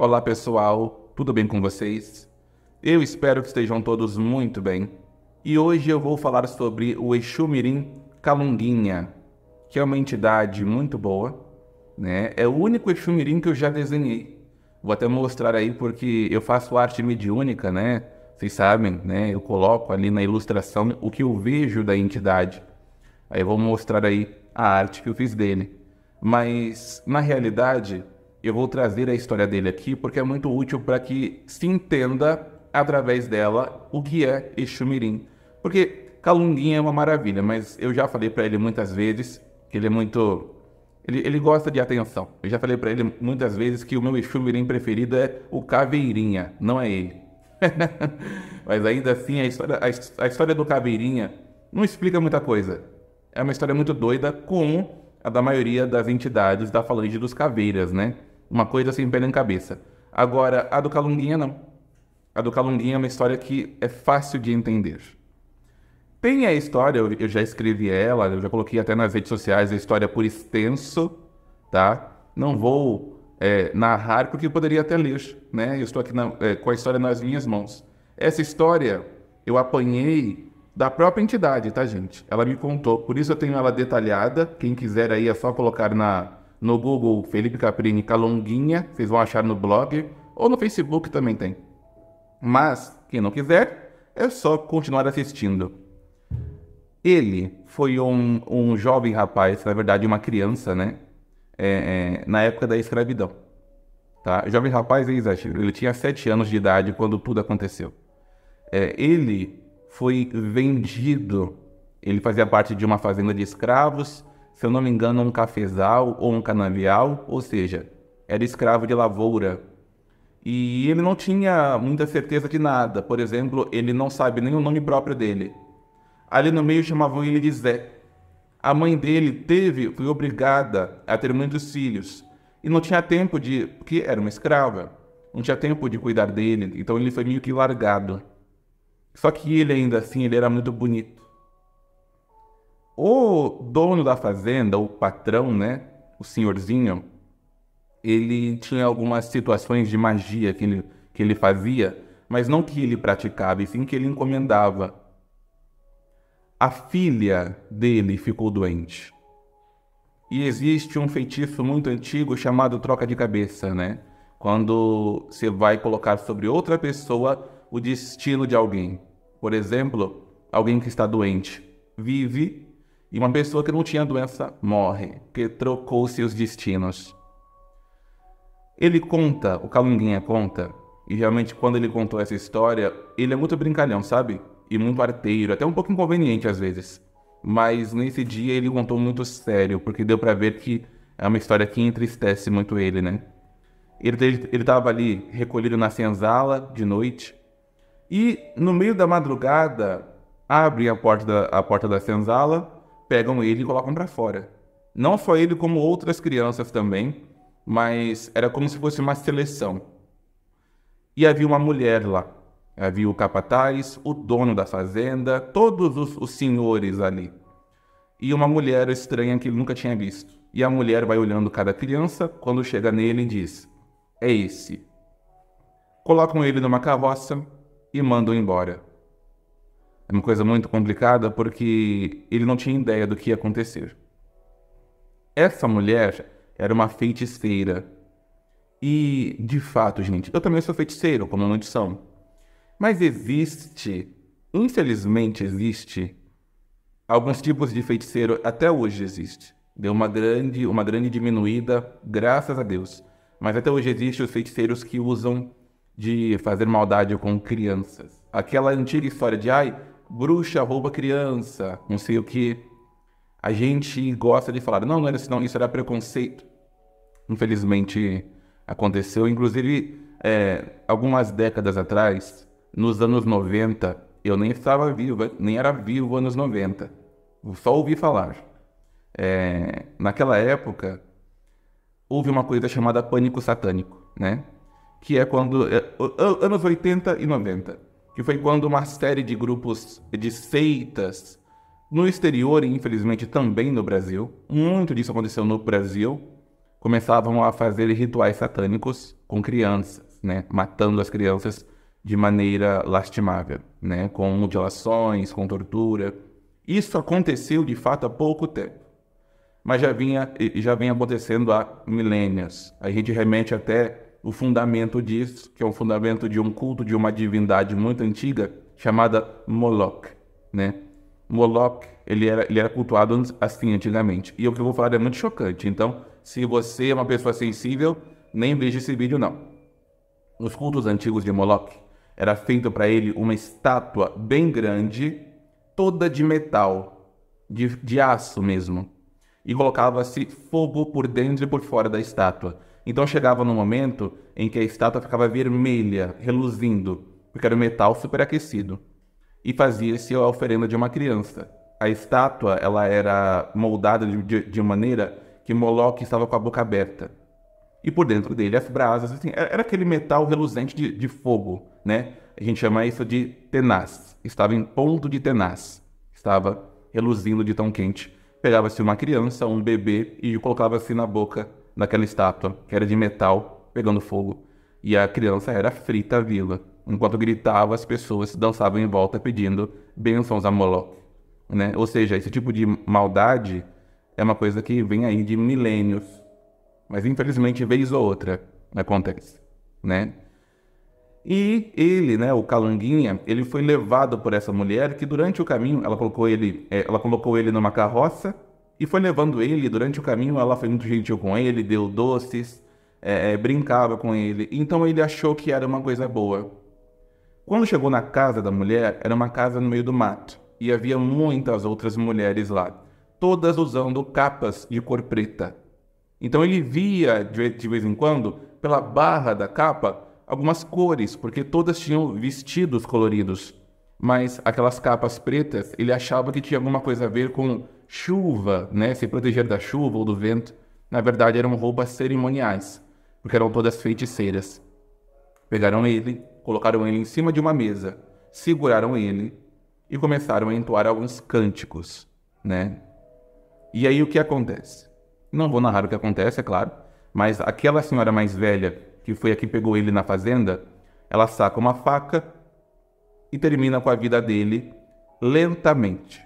Olá pessoal, tudo bem com vocês? Eu espero que estejam todos muito bem. E hoje eu vou falar sobre o Exu Mirim Calunguinha, que é uma entidade muito boa, né? É o único Exu Mirim que eu já desenhei. Vou até mostrar aí porque eu faço arte mediúnica, né? Vocês sabem, né? Eu coloco ali na ilustração o que eu vejo da entidade. Aí eu vou mostrar aí a arte que eu fiz dele. Mas na realidade, eu vou trazer a história dele aqui porque é muito útil para que se entenda através dela o que é Exumirim. Porque Calunguinha é uma maravilha, mas eu já falei para ele muitas vezes que ele é muito. Ele, ele gosta de atenção. Eu já falei para ele muitas vezes que o meu Exumirim preferido é o Caveirinha, não é ele. mas ainda assim, a história, a, a história do Caveirinha não explica muita coisa. É uma história muito doida, como a da maioria das entidades da Falange dos Caveiras, né? Uma coisa sem pé nem cabeça. Agora, a do Calunguinha não. A do Calunguinha é uma história que é fácil de entender. Tem a história, eu, já escrevi ela, eu já coloquei até nas redes sociais a história por extenso, tá? Não vou é, narrar porque eu poderia até ler, né? Eu estou aqui na, é, com a história nas minhas mãos. Essa história eu apanhei da própria entidade, tá, gente? Ela me contou, por isso eu tenho ela detalhada. Quem quiser aí é só colocar na, no Google Felipe Caprini Calonguinha, vocês vão achar no blog, ou no Facebook também tem. Mas, quem não quiser, é só continuar assistindo. Ele foi um, um jovem rapaz, na verdade uma criança, né? É, é, na época da escravidão. Tá? Jovem rapaz, ele tinha 7 anos de idade quando tudo aconteceu. É, ele foi vendido, ele fazia parte de uma fazenda de escravos, se eu não me engano, um cafezal ou um canavial, ou seja, era escravo de lavoura. E ele não tinha muita certeza de nada, por exemplo, ele não sabe nem o nome próprio dele. Ali no meio chamavam ele de Zé. A mãe dele teve, foi obrigada a ter muitos filhos e não tinha tempo de, porque era uma escrava, não tinha tempo de cuidar dele, então ele foi meio que largado. Só que ele ainda assim, ele era muito bonito. O dono da fazenda, o patrão, né? O senhorzinho, ele tinha algumas situações de magia que ele, que ele fazia, mas não que ele praticava, e sim que ele encomendava. A filha dele ficou doente. E existe um feitiço muito antigo chamado troca de cabeça, né? Quando você vai colocar sobre outra pessoa o destino de alguém. Por exemplo, alguém que está doente vive e uma pessoa que não tinha doença morre, que trocou seus destinos. Ele conta, o Calunguinha conta, e realmente quando ele contou essa história, ele é muito brincalhão, sabe? E muito arteiro, até um pouco inconveniente às vezes. Mas nesse dia ele contou muito sério, porque deu para ver que é uma história que entristece muito ele, né? Ele estava ali recolhido na senzala de noite, e no meio da madrugada abre a porta da, a porta da senzala pegam ele e colocam para fora. Não só ele, como outras crianças também, mas era como se fosse uma seleção. E havia uma mulher lá. Havia o capataz, o dono da fazenda, todos os, os senhores ali. E uma mulher estranha que ele nunca tinha visto. E a mulher vai olhando cada criança, quando chega nele, diz: É esse. Colocam ele numa carroça e mandam embora. É uma coisa muito complicada porque ele não tinha ideia do que ia acontecer. Essa mulher era uma feiticeira. E, de fato, gente, eu também sou feiticeiro, como muitos são. Mas existe, infelizmente existe, alguns tipos de feiticeiro até hoje existe. Deu uma grande, uma grande diminuída, graças a Deus. Mas até hoje existem os feiticeiros que usam de fazer maldade com crianças. Aquela antiga história de ai, bruxa rouba criança, não sei o que. A gente gosta de falar, não, não era isso, não, isso era preconceito. Infelizmente aconteceu. Inclusive, é, algumas décadas atrás, nos anos 90, eu nem estava vivo, nem era vivo anos 90. Só ouvi falar. É, naquela época, houve uma coisa chamada pânico satânico, né? Que é quando. É, anos 80 e 90 que foi quando uma série de grupos de seitas no exterior e infelizmente também no Brasil, muito disso aconteceu no Brasil, começavam a fazer rituais satânicos com crianças, né, matando as crianças de maneira lastimável, né, com mutilações, com tortura. Isso aconteceu de fato há pouco tempo, mas já vinha já vem acontecendo há milênios. A gente remete até o fundamento disso, que é o fundamento de um culto de uma divindade muito antiga chamada Moloch, né? Moloch, ele era, ele era cultuado assim antigamente. E o que eu vou falar é muito chocante. Então, se você é uma pessoa sensível, nem veja esse vídeo não. Nos cultos antigos de Moloch, era feito para ele uma estátua bem grande, toda de metal, de, de aço mesmo. E colocava-se fogo por dentro e por fora da estátua. Então chegava no momento em que a estátua ficava vermelha, reluzindo, porque era um metal superaquecido, e fazia-se a oferenda de uma criança. A estátua ela era moldada de, de maneira que Moloch estava com a boca aberta. E por dentro dele as brasas, assim, era aquele metal reluzente de, de fogo, né? A gente chama isso de tenaz. Estava em ponto de tenaz. Estava reluzindo de tão quente. Pegava-se uma criança, um bebê e colocava-se na boca naquela estátua, que era de metal, pegando fogo, e a criança era frita vila Enquanto gritava, as pessoas dançavam em volta pedindo bênçãos a Moloch. Né? Ou seja, esse tipo de maldade é uma coisa que vem aí de milênios, mas infelizmente vez ou outra acontece, né? E ele, né, o calanguinha, ele foi levado por essa mulher que durante o caminho ela colocou ele, é, ela colocou ele numa carroça e foi levando ele. Durante o caminho, ela foi muito gentil com ele, deu doces, é, é, brincava com ele. Então ele achou que era uma coisa boa. Quando chegou na casa da mulher, era uma casa no meio do mato e havia muitas outras mulheres lá, todas usando capas de cor preta. Então ele via de vez em quando, pela barra da capa, algumas cores, porque todas tinham vestidos coloridos. Mas aquelas capas pretas, ele achava que tinha alguma coisa a ver com chuva, né, se proteger da chuva ou do vento, na verdade eram roupas cerimoniais, porque eram todas feiticeiras. Pegaram ele, colocaram ele em cima de uma mesa, seguraram ele e começaram a entoar alguns cânticos, né? E aí o que acontece? Não vou narrar o que acontece, é claro, mas aquela senhora mais velha, que foi a que pegou ele na fazenda, ela saca uma faca e termina com a vida dele lentamente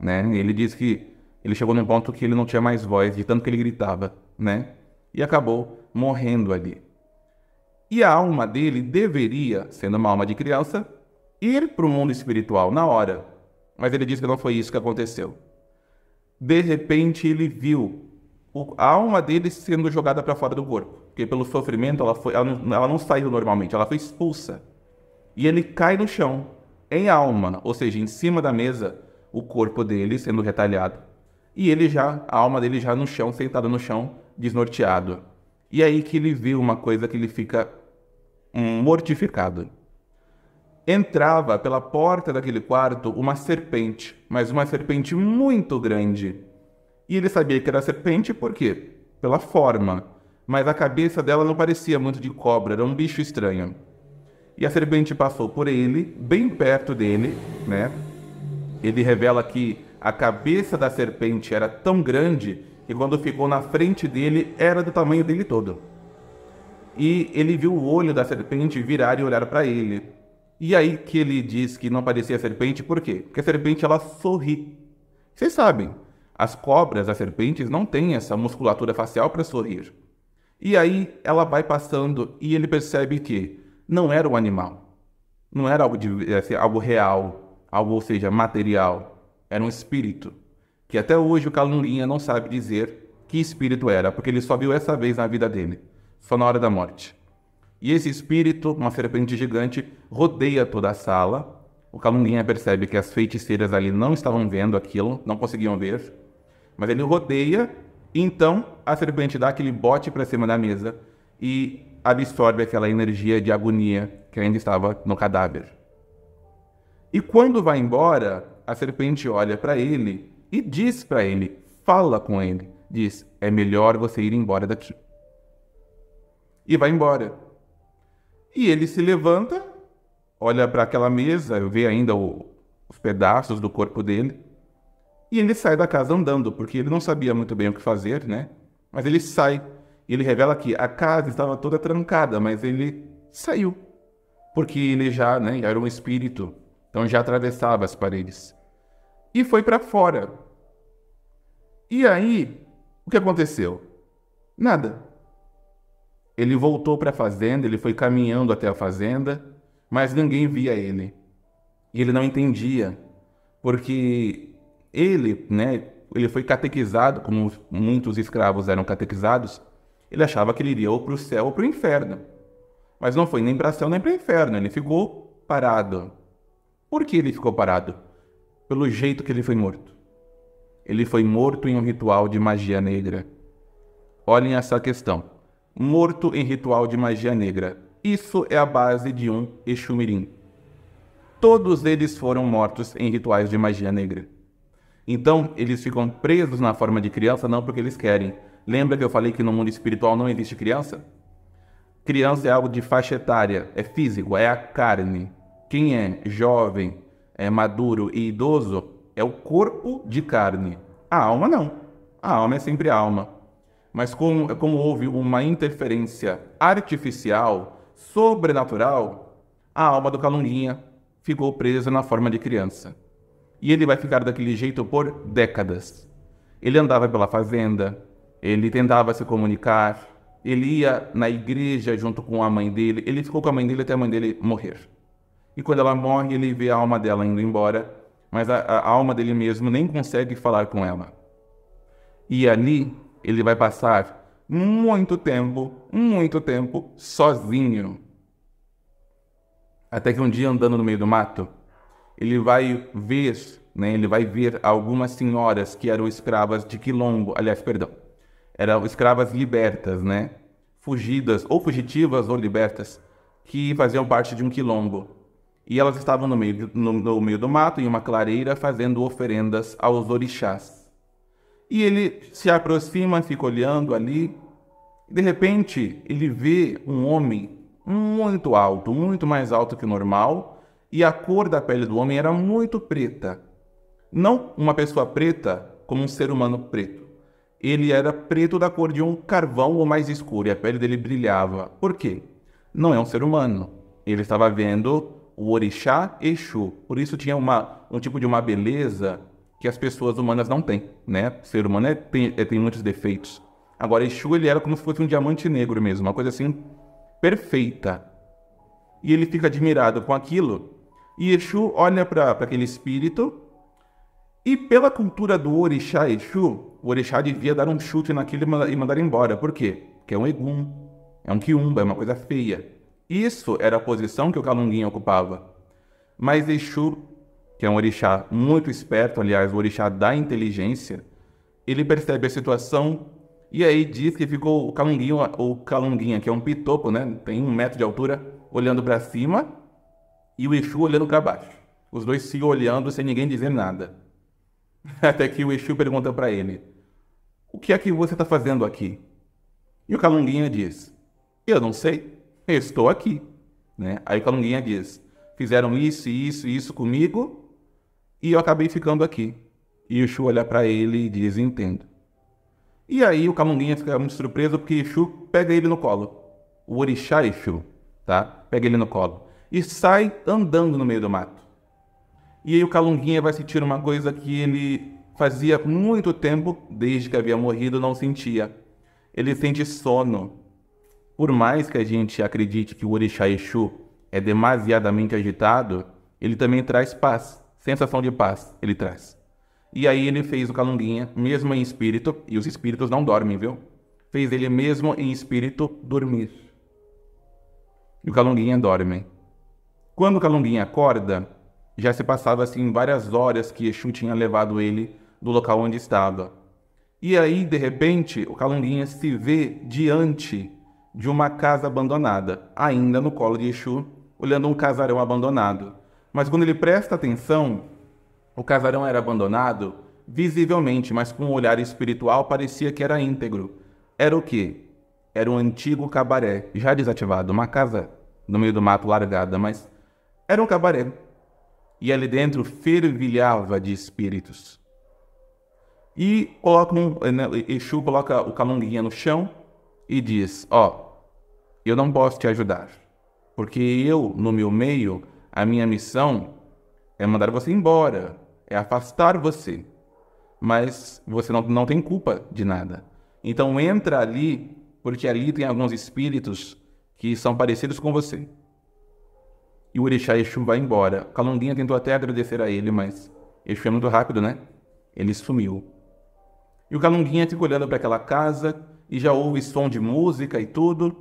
né? Ele diz que ele chegou num ponto que ele não tinha mais voz, de tanto que ele gritava, né? E acabou morrendo ali. E a alma dele deveria, sendo uma alma de criança, ir para o mundo espiritual na hora. Mas ele diz que não foi isso que aconteceu. De repente ele viu a alma dele sendo jogada para fora do corpo, porque pelo sofrimento ela, foi, ela, não, ela não saiu normalmente, ela foi expulsa. E ele cai no chão, em alma, ou seja, em cima da mesa, o corpo dele sendo retalhado e ele já, a alma dele já no chão, sentada no chão, desnorteado. E é aí que ele viu uma coisa que ele fica hum, mortificado. Entrava pela porta daquele quarto uma serpente, mas uma serpente muito grande. E ele sabia que era serpente por quê? Pela forma. Mas a cabeça dela não parecia muito de cobra, era um bicho estranho. E a serpente passou por ele, bem perto dele, né? ele revela que a cabeça da serpente era tão grande que quando ficou na frente dele era do tamanho dele todo. E ele viu o olho da serpente virar e olhar para ele. E aí que ele diz que não parecia serpente, por quê? Porque a serpente ela sorri. Vocês sabem, as cobras, as serpentes não têm essa musculatura facial para sorrir. E aí ela vai passando e ele percebe que não era um animal, não era algo, de, eh, assim, algo real, algo, ou seja, material, era um espírito, que até hoje o Calunlinha não sabe dizer que espírito era, porque ele só viu essa vez na vida dele, só na hora da morte. E esse espírito, uma serpente gigante, rodeia toda a sala. O Calunguinha percebe que as feiticeiras ali não estavam vendo aquilo, não conseguiam ver. Mas ele rodeia, e então a serpente dá aquele bote para cima da mesa e absorve aquela energia de agonia que ainda estava no cadáver. E quando vai embora, a serpente olha para ele e diz para ele, fala com ele, diz: "É melhor você ir embora daqui". E vai embora. E ele se levanta, olha para aquela mesa, vê ainda o, os pedaços do corpo dele, e ele sai da casa andando, porque ele não sabia muito bem o que fazer, né? Mas ele sai. E ele revela que a casa estava toda trancada, mas ele saiu. Porque ele já né, era um espírito então já atravessava as paredes. E foi para fora. E aí, o que aconteceu? Nada. Ele voltou para a fazenda, ele foi caminhando até a fazenda, mas ninguém via ele. E ele não entendia, porque ele, né, ele foi catequizado, como muitos escravos eram catequizados, ele achava que ele iria ou para o céu ou para o inferno. Mas não foi nem para o céu nem para o inferno, ele ficou parado. Por que ele ficou parado? Pelo jeito que ele foi morto. Ele foi morto em um ritual de magia negra. Olhem essa questão. Morto em ritual de magia negra. Isso é a base de um Exumirim. Todos eles foram mortos em rituais de magia negra. Então, eles ficam presos na forma de criança não porque eles querem. Lembra que eu falei que no mundo espiritual não existe criança? Criança é algo de faixa etária, é físico, é a carne. Quem é jovem, é maduro e idoso é o corpo de carne. A alma não. A alma é sempre alma. Mas como, como houve uma interferência artificial, sobrenatural, a alma do Calunguinha ficou presa na forma de criança. E ele vai ficar daquele jeito por décadas. Ele andava pela fazenda, ele tentava se comunicar, ele ia na igreja junto com a mãe dele, ele ficou com a mãe dele até a mãe dele morrer. E quando ela morre, ele vê a alma dela indo embora, mas a, a alma dele mesmo nem consegue falar com ela. E ali ele vai passar muito tempo, muito tempo sozinho. Até que um dia andando no meio do mato, ele vai ver, né, ele vai ver algumas senhoras que eram escravas de quilombo, aliás, perdão, eram escravas libertas, né? Fugidas ou fugitivas ou libertas que faziam parte de um quilombo. E elas estavam no meio, no, no meio do mato, em uma clareira, fazendo oferendas aos orixás. E ele se aproxima, fica olhando ali. de repente, ele vê um homem muito alto, muito mais alto que o normal, e a cor da pele do homem era muito preta. Não uma pessoa preta como um ser humano preto. Ele era preto da cor de um carvão ou mais escuro, e a pele dele brilhava. Por quê? Não é um ser humano. Ele estava vendo o orixá Exu. Por isso tinha uma, um tipo de uma beleza que as pessoas humanas não têm, né? O ser humano é, tem, é, tem muitos defeitos. Agora, Exu, ele era como se fosse um diamante negro mesmo, uma coisa assim perfeita. E ele fica admirado com aquilo. E Exu olha para aquele espírito e pela cultura do orixá Exu, o orixá devia dar um chute naquilo e mandar embora. Por quê? Porque é um egum, é um quiumba, é uma coisa feia. Isso era a posição que o Calunguinha ocupava. Mas Exu, que é um orixá muito esperto, aliás, o orixá da inteligência, ele percebe a situação e aí diz que ficou o Calunguinho, o Calunguinha, que é um pitopo, né? Tem um metro de altura, olhando para cima e o Exu olhando para baixo. Os dois se olhando sem ninguém dizer nada. Até que o Exu pergunta para ele: O que é que você está fazendo aqui? E o Calunguinha diz: Eu não sei estou aqui. Né? Aí Calunguinha diz, fizeram isso, isso isso comigo e eu acabei ficando aqui. E Exu olha para ele e diz, entendo. E aí o Calunguinha fica muito surpreso porque Exu pega ele no colo. O orixá Exu, é tá? Pega ele no colo. E sai andando no meio do mato. E aí o Calunguinha vai sentir uma coisa que ele fazia muito tempo, desde que havia morrido, não sentia. Ele sente sono. Por mais que a gente acredite que o Orixá Exu é demasiadamente agitado, ele também traz paz, sensação de paz ele traz. E aí ele fez o Calunguinha, mesmo em espírito, e os espíritos não dormem, viu? Fez ele mesmo em espírito dormir. E o Calunguinha dorme. Quando o Calunguinha acorda, já se passava assim várias horas que Exu tinha levado ele do local onde estava. E aí, de repente, o Calunguinha se vê diante de uma casa abandonada, ainda no colo de Exu, olhando um casarão abandonado. Mas quando ele presta atenção, o casarão era abandonado visivelmente, mas com um olhar espiritual parecia que era íntegro. Era o quê? Era um antigo cabaré, já desativado, uma casa no meio do mato largada, mas era um cabaré. E ali dentro fervilhava de espíritos. E colocam, né, Exu coloca o calunguinha no chão e diz: Ó, oh, eu não posso te ajudar, porque eu, no meu meio, a minha missão é mandar você embora, é afastar você. Mas você não, não tem culpa de nada. Então entra ali, porque ali tem alguns espíritos que são parecidos com você. E o Orixá Exu vai embora. Calunguinha tentou até agradecer a ele, mas Exu é muito rápido, né? Ele sumiu. E o Calunguinha fica olhando para aquela casa e já ouve som de música e tudo.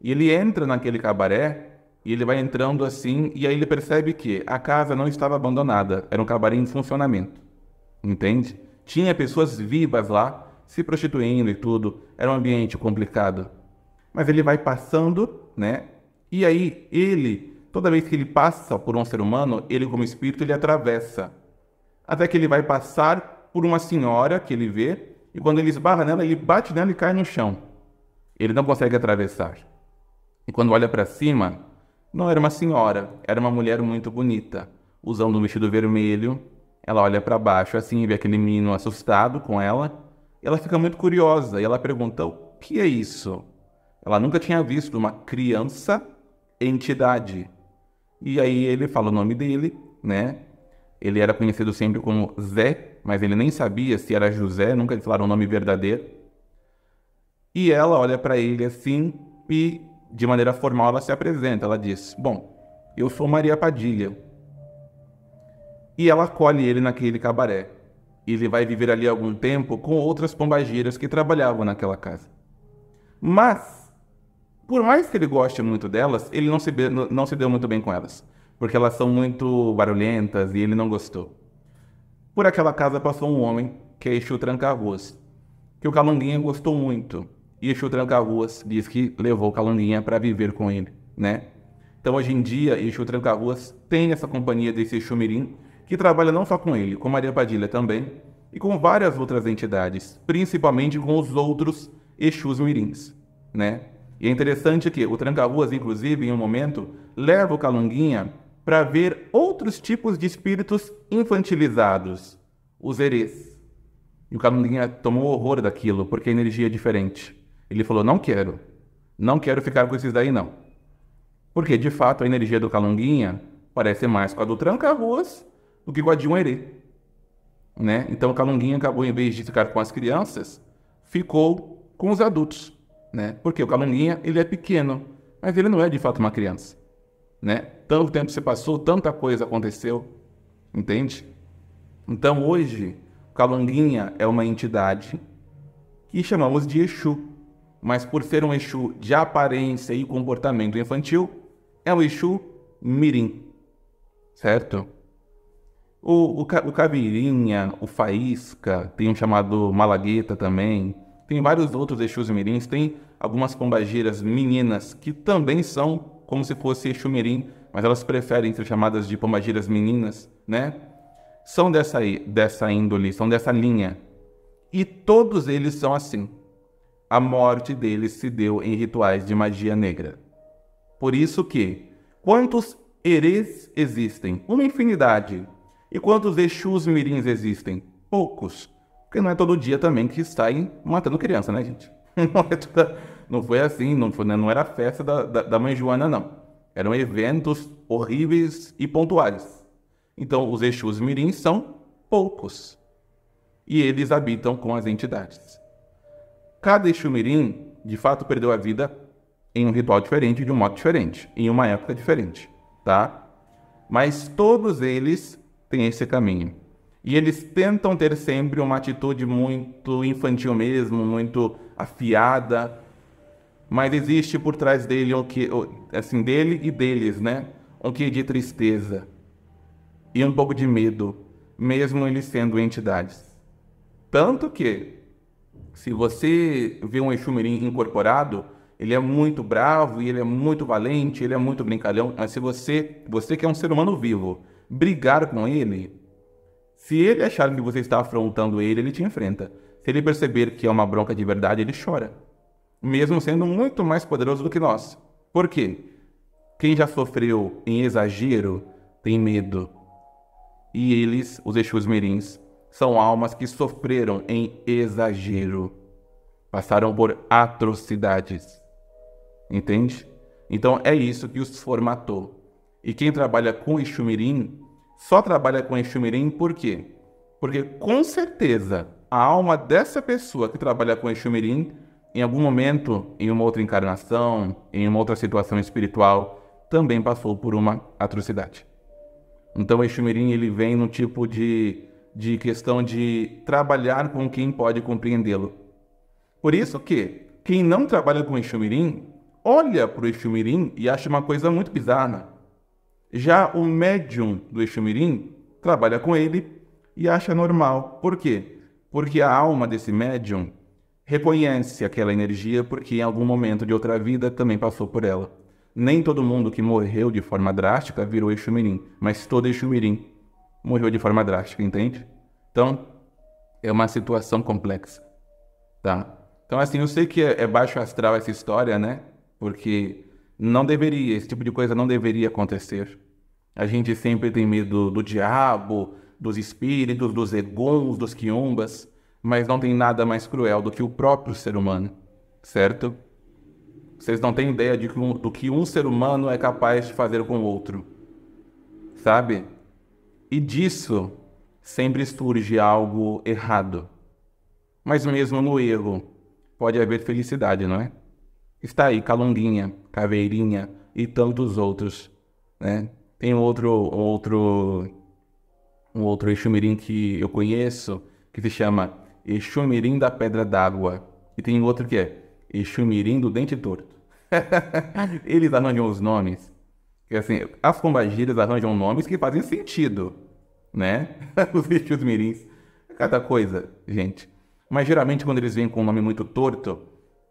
E ele entra naquele cabaré e ele vai entrando assim e aí ele percebe que a casa não estava abandonada, era um cabaré em funcionamento. Entende? Tinha pessoas vivas lá, se prostituindo e tudo. Era um ambiente complicado. Mas ele vai passando, né? E aí ele, toda vez que ele passa por um ser humano, ele como espírito ele atravessa. Até que ele vai passar por uma senhora que ele vê e quando ele esbarra nela, ele bate nela e cai no chão. Ele não consegue atravessar. E quando olha para cima, não era uma senhora, era uma mulher muito bonita, usando um vestido vermelho. Ela olha para baixo assim e vê aquele menino assustado com ela. Ela fica muito curiosa e ela pergunta: "O que é isso?" Ela nunca tinha visto uma criança entidade. E aí ele fala o nome dele, né? Ele era conhecido sempre como Zé, mas ele nem sabia se era José, nunca declarou o nome verdadeiro. E ela olha para ele assim e, de maneira formal, ela se apresenta. Ela diz: Bom, eu sou Maria Padilha. E ela acolhe ele naquele cabaré. Ele vai viver ali algum tempo com outras pombageiras que trabalhavam naquela casa. Mas, por mais que ele goste muito delas, ele não se, não se deu muito bem com elas porque elas são muito barulhentas e ele não gostou. Por aquela casa passou um homem, que é Exu Tranca-Ruas, que o Calunguinha gostou muito. E Exu Tranca-Ruas diz que levou o Calunguinha para viver com ele, né? Então, hoje em dia, Exu Tranca-Ruas tem essa companhia desse Exu Mirim, que trabalha não só com ele, com Maria Padilha também, e com várias outras entidades, principalmente com os outros Exus Mirins, né? E é interessante que o Tranca-Ruas, inclusive, em um momento, leva o Calunguinha para ver outros tipos de espíritos infantilizados, os erês. E o Calunguinha tomou horror daquilo, porque a energia é diferente. Ele falou: Não quero, não quero ficar com esses daí, não. Porque, de fato, a energia do Calunguinha parece mais com a do Tranca-Ruas do que com a de um erê. Né? Então, o Calunguinha acabou, em vez de ficar com as crianças, ficou com os adultos. Né? Porque o Calunguinha ele é pequeno, mas ele não é de fato uma criança né? Tanto tempo se passou, tanta coisa aconteceu, entende? Então hoje, Calanguinha é uma entidade que chamamos de Exu, mas por ser um Exu de aparência e comportamento infantil, é um Exu mirim, certo? O, o, o Caveirinha, o Faísca, tem um chamado Malagueta também, tem vários outros Exus mirins, tem algumas pombagiras meninas que também são como se fosse Exumirim, mas elas preferem ser chamadas de pomagiras meninas, né? São dessa, dessa índole, são dessa linha. E todos eles são assim. A morte deles se deu em rituais de magia negra. Por isso que, quantos Erês existem? Uma infinidade. E quantos Exus Mirins existem? Poucos. Porque não é todo dia também que saem matando criança, né, gente? Não é toda não foi assim, não, foi, né? não era festa da, da, da mãe Joana, não. Eram eventos horríveis e pontuais. Então, os Exus Mirins são poucos. E eles habitam com as entidades. Cada Exu Mirim, de fato, perdeu a vida em um ritual diferente, de um modo diferente, em uma época diferente, tá? Mas todos eles têm esse caminho. E eles tentam ter sempre uma atitude muito infantil mesmo, muito afiada, mas existe por trás dele um que assim dele e deles, né? Um que é de tristeza e um pouco de medo, mesmo eles sendo entidades. Tanto que se você vê um Exu incorporado, ele é muito bravo e ele é muito valente, ele é muito brincalhão, mas se você, você que é um ser humano vivo, brigar com ele, se ele achar que você está afrontando ele, ele te enfrenta. Se ele perceber que é uma bronca de verdade, ele chora mesmo sendo muito mais poderoso do que nós. Por quê? Quem já sofreu em exagero tem medo. E eles, os Exus Mirins, são almas que sofreram em exagero. Passaram por atrocidades. Entende? Então é isso que os formatou. E quem trabalha com Mirim, só trabalha com Mirim por quê? Porque com certeza a alma dessa pessoa que trabalha com Mirim em algum momento, em uma outra encarnação, em uma outra situação espiritual, também passou por uma atrocidade. Então, o Exu ele vem no tipo de, de questão de trabalhar com quem pode compreendê-lo. Por isso que quem não trabalha com o Mirim olha para o Exu e acha uma coisa muito bizarra. Já o médium do Exu trabalha com ele e acha normal. Por quê? Porque a alma desse médium reconhece aquela energia porque em algum momento de outra vida também passou por ela. Nem todo mundo que morreu de forma drástica virou Exu Mirim, mas todo Exu Mirim morreu de forma drástica, entende? Então, é uma situação complexa, tá? Então, assim, eu sei que é, é baixo astral essa história, né? Porque não deveria, esse tipo de coisa não deveria acontecer. A gente sempre tem medo do diabo, dos espíritos, dos egons, dos quiumbas mas não tem nada mais cruel do que o próprio ser humano, certo? Vocês não têm ideia de que um, do que um ser humano é capaz de fazer com o outro, sabe? E disso sempre surge algo errado. Mas mesmo no erro, pode haver felicidade, não é? Está aí Calunguinha, Caveirinha e tantos outros, né? Tem outro, outro, um outro Ixumirim que eu conheço que se chama Exu é Mirim da Pedra d'Água. E tem outro que é Exu é Mirim do Dente Torto. Eles arranjam os nomes. Que assim, as pombagiras arranjam nomes que fazem sentido, né? os Exus Mirins. É cada coisa, gente. Mas geralmente quando eles vêm com um nome muito torto,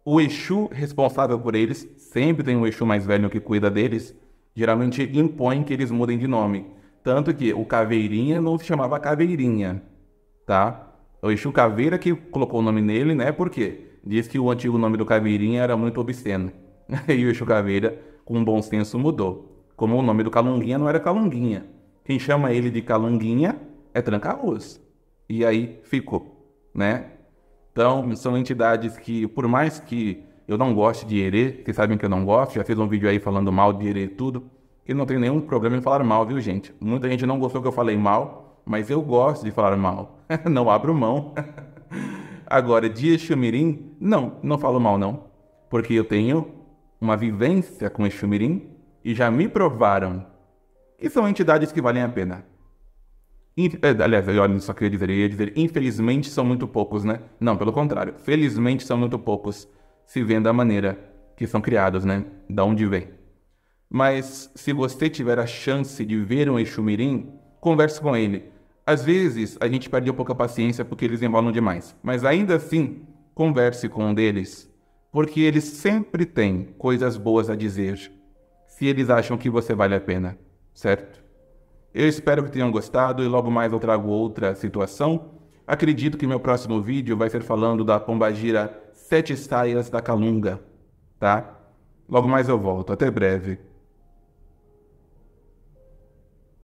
o Exu responsável por eles, sempre tem um Exu mais velho que cuida deles, geralmente impõe que eles mudem de nome. Tanto que o Caveirinha não se chamava Caveirinha, tá? o Exu Caveira que colocou o nome nele, né? Porque diz que o antigo nome do Caveirinha era muito obsceno. E o Exu Caveira, com bom senso, mudou. Como o nome do Calunguinha não era Calunguinha. Quem chama ele de Calunguinha é Tranca-Ruas. E aí ficou, né? Então, são entidades que, por mais que eu não goste de herê, vocês sabem que eu não gosto, já fiz um vídeo aí falando mal de e tudo, que não tem nenhum problema em falar mal, viu, gente? Muita gente não gostou que eu falei mal, mas eu gosto de falar mal. não abro mão. Agora, de Exumirim, não, não falo mal não, porque eu tenho uma vivência com Exumirim e já me provaram que são entidades que valem a pena. Eh, aliás, olha, só queria dizer, eu ia dizer, infelizmente são muito poucos, né? Não, pelo contrário, felizmente são muito poucos, se vendo a maneira que são criados, né? Da onde vem. Mas se você tiver a chance de ver um Exumirim, converse com ele. Às vezes, a gente perde um pouco a paciência porque eles embolam demais. Mas ainda assim, converse com um deles, porque eles sempre têm coisas boas a dizer, se eles acham que você vale a pena, certo? Eu espero que tenham gostado e logo mais eu trago outra situação. Acredito que meu próximo vídeo vai ser falando da pombagira Sete Saias da Calunga, tá? Logo mais eu volto. Até breve.